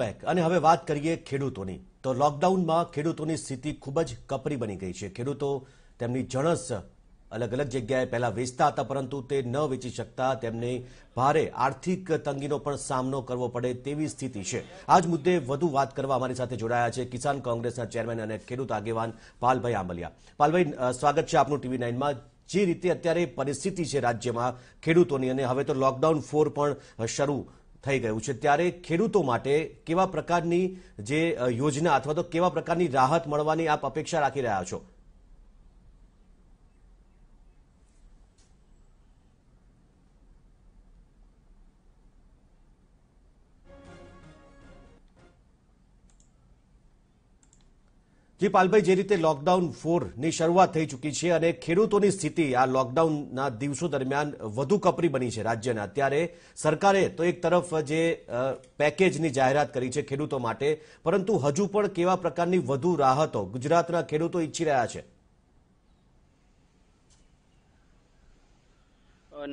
back અને હવે વાત કરીએ ખેડૂતોની તો લોકડાઉનમાં ખેડૂતોની સ્થિતિ ખૂબ જ કપરી બની ગઈ છે ખેડૂતો તેમની જણસ અલગ અલગ જગ્યાએ પહેલા વેચતા હતા પરંતુ તે ન વેચી શકતા તેમને ભારે આર્થિક તંગીનો પણ સામનો કરવો પડે તેવી સ્થિતિ છે આ જ મુદ્દે વધુ વાત કરવા અમારી સાથે જોડાયા છે કિસાન કોંગ્રેસના ચેરમેન અને ખેડૂત આગેવાન પાલભાઈ આંબલિયા પાલભાઈ સ્વાગત છે આપનું ટીવી નાઇનમાં જે રીતે અત્યારે પરિસ્થિતિ છે રાજ્યમાં ખેડૂતોની અને હવે તો લોકડાઉન ફોર પણ શરૂ થઈ ગયું છે ત્યારે ખેડૂતો માટે કેવા પ્રકારની જે યોજના અથવા તો કેવા પ્રકારની રાહત મળવાની આપ અપેક્ષા રાખી રહ્યા છો જી પાલભાઈ જે રીતે લોકડાઉન ફોરની શરૂઆત થઈ ચૂકી છે અને ખેડૂતોની સ્થિતિ આ લોકડાઉનના દિવસો દરમિયાન વધુ કપરી બની છે રાજ્યના અત્યારે સરકારે તો એક તરફ જે પેકેજની જાહેરાત કરી છે ખેડૂતો માટે પરંતુ હજુ પણ કેવા પ્રકારની વધુ રાહતો ગુજરાતના ખેડૂતો ઈચ્છી રહ્યા છે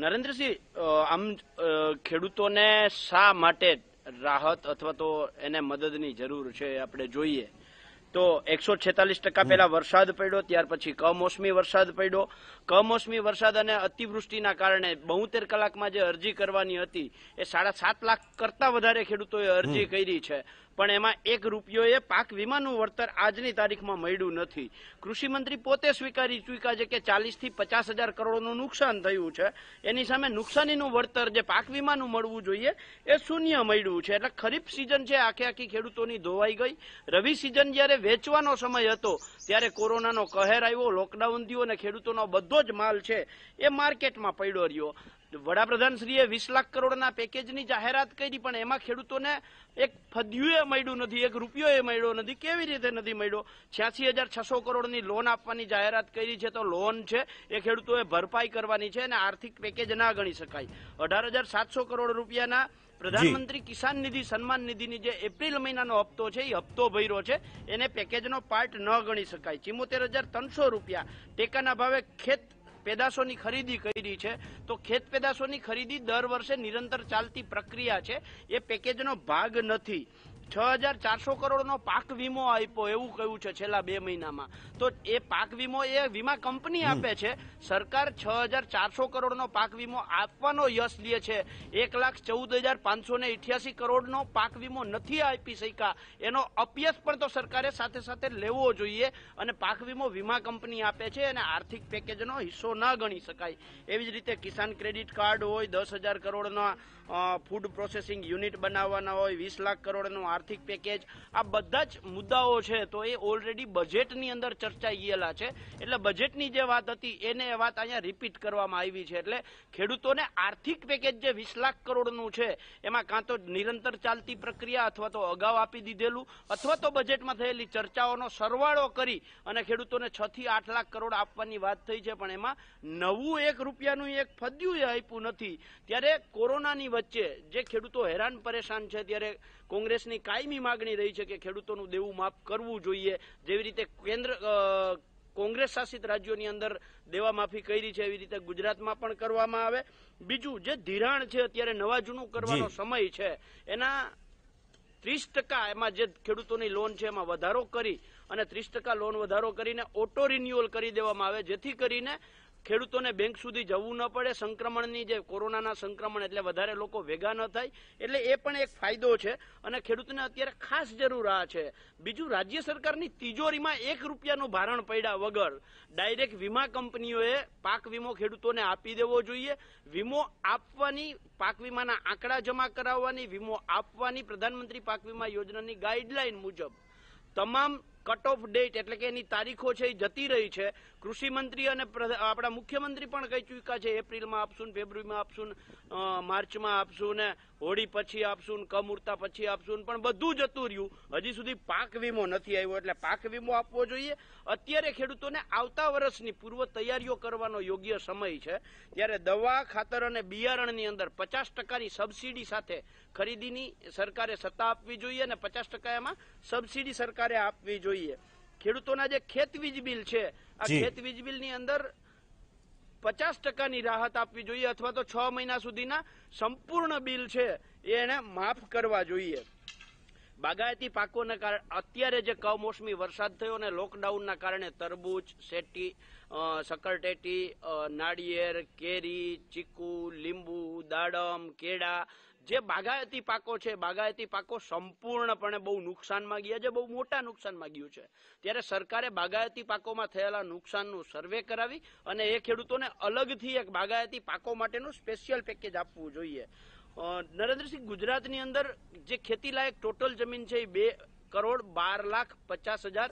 નરેન્દ્રસિંહ આમ ખેડૂતોને શા માટે રાહત અથવા તો એને મદદની જરૂર છે આપણે જોઈએ તો એકસો છેતાલીસ ટકા પહેલા વરસાદ પડ્યો ત્યાર પછી કમોસમી વરસાદ પડ્યો કમોસમી વરસાદ અને અતિવૃષ્ટિના કારણે બોતેર કલાકમાં જે અરજી કરવાની હતી એ સાડા સાત લાખ કરતા વધારે ખેડૂતોએ અરજી કરી છે પણ એમાં એક રૂપિયોએ પાક વીમાનું વળતર આજની તારીખમાં મળ્યું નથી કૃષિ મંત્રી પોતે સ્વીકારી ચૂક્યા છે કે ચાલીસથી પચાસ હજાર કરોડનું નુકસાન થયું છે એની સામે નુકસાનીનું વળતર જે પાક વીમાનું મળવું જોઈએ એ શૂન્ય મળ્યું છે એટલે ખરીફ સિઝન છે આખે આખી ખેડૂતોની ધોવાઈ ગઈ રવિ સિઝન જ્યારે વેચવાનો સમય હતો ત્યારે કોરોનાનો કહેર આવ્યો લોકડાઉન થયો અને ખેડૂતોનો બધો જ માલ છે એ માર્કેટમાં પડ્યો રહ્યો વડાપ્રધાનશ્રીએ વીસ લાખ કરોડના પેકેજની જાહેરાત કરી પણ એમાં ખેડૂતોને એક ફદ્યુએ મળ્યું નથી એક રૂપિયોએ મળ્યો નથી કેવી રીતે નથી મળ્યો છ્યાસી હજાર છસો કરોડની લોન આપવાની જાહેરાત કરી છે તો લોન છે એ ખેડૂતોએ ભરપાઈ કરવાની છે અને આર્થિક પેકેજ ના ગણી શકાય અઢાર હજાર સાતસો કરોડ રૂપિયાના પ્રધાનમંત્રી કિસાન નિધિ સન્માન નિધિની જે એપ્રિલ મહિનાનો હપ્તો છે એ હપ્તો ભર્યો છે એને પેકેજનો પાર્ટ ન ગણી શકાય ચિમોતેર હજાર ત્રણસો રૂપિયા ટેકાના ભાવે ખેત પેદાશોની ખરીદી કરી છે તો ખેત પેદાશોની ખરીદી દર વર્ષે નિરંતર ચાલતી પ્રક્રિયા છે એ પેકેજનો ભાગ નથી છ હજાર ચારસો કરોડનો પાક વીમો આપ્યો એવું કહ્યું છે છેલ્લા બે મહિનામાં તો એ પાક વીમો એ વીમા કંપની આપે છે સરકાર છ હજાર ચારસો કરોડનો પાક વીમો આપવાનો યશ લે છે એક લાખ ચૌદ હજાર પાંચસો ને ઇઠ્યાસી કરોડનો પાક વીમો નથી આપી શક્યા એનો અપયસ પણ તો સરકારે સાથે સાથે લેવો જોઈએ અને પાક વીમો વીમા કંપની આપે છે અને આર્થિક પેકેજનો હિસ્સો ન ગણી શકાય એવી જ રીતે કિસાન ક્રેડિટ કાર્ડ હોય દસ હજાર કરોડના ફૂડ પ્રોસેસિંગ યુનિટ બનાવવાના હોય વીસ લાખ કરોડનું આર્થિક પેકેજ આ બધા જ મુદ્દાઓ છે તો એ ઓલરેડી બજેટની અંદર ચર્ચાઈ ગયેલા છે એટલે બજેટની જે વાત હતી એને વાત અહીંયા રિપીટ કરવામાં આવી છે એટલે ખેડૂતોને આર્થિક પેકેજ જે વીસ લાખ કરોડનું છે એમાં કાં તો નિરંતર ચાલતી પ્રક્રિયા અથવા તો અગાઉ આપી દીધેલું અથવા તો બજેટમાં થયેલી ચર્ચાઓનો સરવાળો કરી અને ખેડૂતોને છ થી આઠ લાખ કરોડ આપવાની વાત થઈ છે પણ એમાં નવું એક રૂપિયાનું એક ફદ્યું આપ્યું નથી ત્યારે કોરોનાની વચ્ચે જે ખેડૂતો હેરાન પરેશાન છે ત્યારે કોંગ્રેસની કાયમી માગણી રહી છે કે ખેડૂતોનું દેવું માફ કરવું જોઈએ જેવી રીતે કેન્દ્ર કોંગ્રેસ શાસિત રાજ્યોની અંદર દેવા માફી કરી છે એવી રીતે ગુજરાતમાં પણ કરવામાં આવે બીજું જે ધિરાણ છે અત્યારે નવા જૂનું કરવાનો સમય છે એના ત્રીસ ટકા એમાં જે ખેડૂતોની લોન છે એમાં વધારો કરી અને ત્રીસ ટકા લોન વધારો કરીને ઓટો રિન્યુઅલ કરી દેવામાં આવે જેથી કરીને ખેડૂતોને બેંક સુધી જવું ન પડે સંક્રમણની જે કોરોનાના સંક્રમણ એટલે વધારે લોકો ભેગા ન થાય એટલે એ પણ એક ફાયદો છે અને ખેડૂતને અત્યારે ખાસ જરૂર આ છે બીજું રાજ્ય સરકારની તિજોરીમાં એક રૂપિયાનું ભારણ પડ્યા વગર ડાયરેક્ટ વીમા કંપનીઓએ પાક વીમો ખેડૂતોને આપી દેવો જોઈએ વીમો આપવાની પાક વીમાના આંકડા જમા કરાવવાની વીમો આપવાની પ્રધાનમંત્રી પાક વીમા યોજનાની ગાઈડલાઈન મુજબ તમામ કટ ઓફ ડેટ એટલે કે એની તારીખો છે એ જતી રહી છે કૃષિ મંત્રી અને આપણા મુખ્યમંત્રી પણ કહી ચૂક્યા છે એપ્રિલમાં આપશું ને ફેબ્રુઆરીમાં આપશું ને માર્ચમાં આપશું ને હોળી પછી આપશું ને કમુર્તા પછી આપશું ને પણ બધું જતું રહ્યું હજી સુધી પાક વીમો નથી આવ્યો એટલે પાક વીમો આપવો જોઈએ અત્યારે ખેડૂતોને આવતા વર્ષની પૂર્વ તૈયારીઓ કરવાનો યોગ્ય સમય છે ત્યારે દવા ખાતર અને બિયારણની અંદર પચાસ ટકાની સબસીડી સાથે ખરીદીની સરકારે સત્તા આપવી જોઈએ અને પચાસ ટકા એમાં સબસીડી સરકારે આપવી જોઈએ જોઈએ ખેડૂતોના જે ખેત વીજ બિલ છે આ ખેત વીજ બિલ ની અંદર પચાસ ટકાની રાહત આપવી જોઈએ અથવા તો છ મહિના સુધીના સંપૂર્ણ બિલ છે એને માફ કરવા જોઈએ બાગાયતી પાકોને કારણે અત્યારે જે કમોસમી વરસાદ થયો અને લોકડાઉનના કારણે તરબૂચ શેટી સકરટેટી નાળિયેર કેરી ચીકુ લીંબુ દાડમ કેળા જે બાગાયતી પાકો છે બાગાયતી પાકો સંપૂર્ણપણે બહુ નુકસાનમાં ગયા છે બહુ મોટા નુકસાનમાં ગયું છે ત્યારે સરકારે બાગાયતી પાકોમાં થયેલા નુકસાનનું સર્વે કરાવી અને એ ખેડૂતોને અલગથી એક બાગાયતી પાકો માટેનું સ્પેશિયલ પેકેજ આપવું જોઈએ નરેન્દ્રસિંહ ગુજરાતની અંદર જે ખેતીલાયક ટોટલ જમીન છે એ બે કરોડ બાર લાખ પચાસ હજાર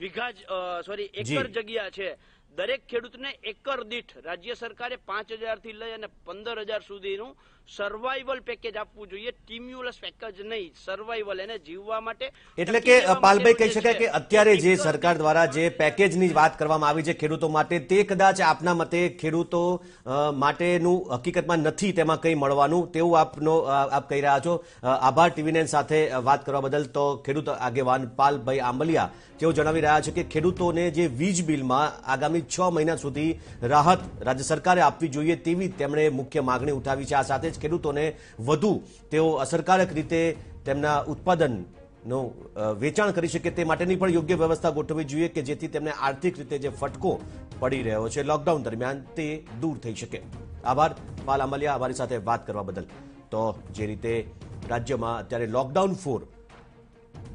વીઘા સોરી એકર જગ્યા છે દરેક ખેડૂતને એકર દીઠ રાજ્ય સરકારે પાંચ હજારથી લઈ અને પંદર હજાર સુધીનું સર્વાઈવલ પેકેજ આપવું જોઈએ સ્ટિમ્યુલસ પેકેજ નહીં સર્વાઈવલ એને જીવવા માટે એટલે કે પાલભાઈ કહી શકાય કે અત્યારે જે સરકાર દ્વારા જે પેકેજની વાત કરવામાં આવી છે ખેડૂતો માટે તે કદાચ આપના મતે ખેડૂતો માટેનું હકીકતમાં નથી તેમાં કંઈ મળવાનું તેવું આપનો આપ કહી રહ્યા છો આભાર ટીવીને સાથે વાત કરવા બદલ તો ખેડૂત આગેવાન પાલભાઈ આંબલિયા તેઓ જણાવી રહ્યા છે કે ખેડૂતોને જે વીજ બિલમાં આગામી આગામી છ મહિના સુધી રાહત રાજ્ય સરકારે આપવી જોઈએ તેવી તેમણે મુખ્ય માગણી ઉઠાવી છે આ સાથે જ ખેડૂતોને વધુ તેઓ અસરકારક રીતે તેમના ઉત્પાદન નું વેચાણ કરી શકે તે માટેની પણ યોગ્ય વ્યવસ્થા ગોઠવવી જોઈએ કે જેથી તેમને આર્થિક રીતે જે ફટકો પડી રહ્યો છે લોકડાઉન દરમિયાન તે દૂર થઈ શકે આભાર પાલ આંબલિયા અમારી સાથે વાત કરવા બદલ તો જે રીતે રાજ્યમાં અત્યારે લોકડાઉન ફોર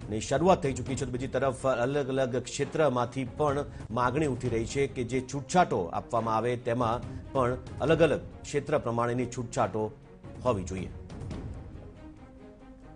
ની શરૂઆત થઈ ચૂકી છે તો બીજી તરફ અલગ અલગ ક્ષેત્રમાંથી પણ માગણી ઉઠી રહી છે કે જે છૂટછાટો આપવામાં આવે તેમાં પણ અલગ અલગ ક્ષેત્ર પ્રમાણેની છૂટછાટો હોવી જોઈએ